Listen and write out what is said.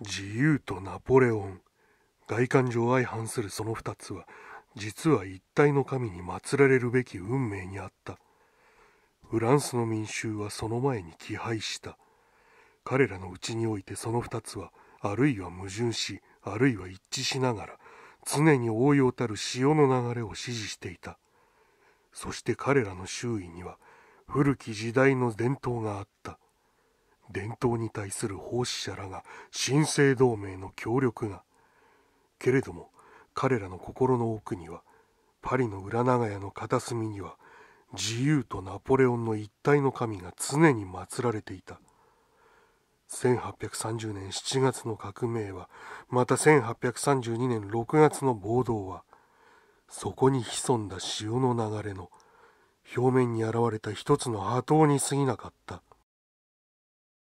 自由とナポレオン外観上相反するその2つは実は一体の神に祀られるべき運命にあったフランスの民衆はその前に気配した彼らのうちにおいてその2つはあるいは矛盾しあるいは一致しながら常に応用たる潮の流れを支持していたそして彼らの周囲には古き時代の伝統があった伝統に対する奉仕者らが神聖同盟の協力がけれども彼らの心の奥にはパリの裏長屋の片隅には自由とナポレオンの一体の神が常に祀られていた1830年7月の革命はまた1832年6月の暴動はそこに潜んだ潮の流れの表面に現れた一つの波頭に過ぎなかった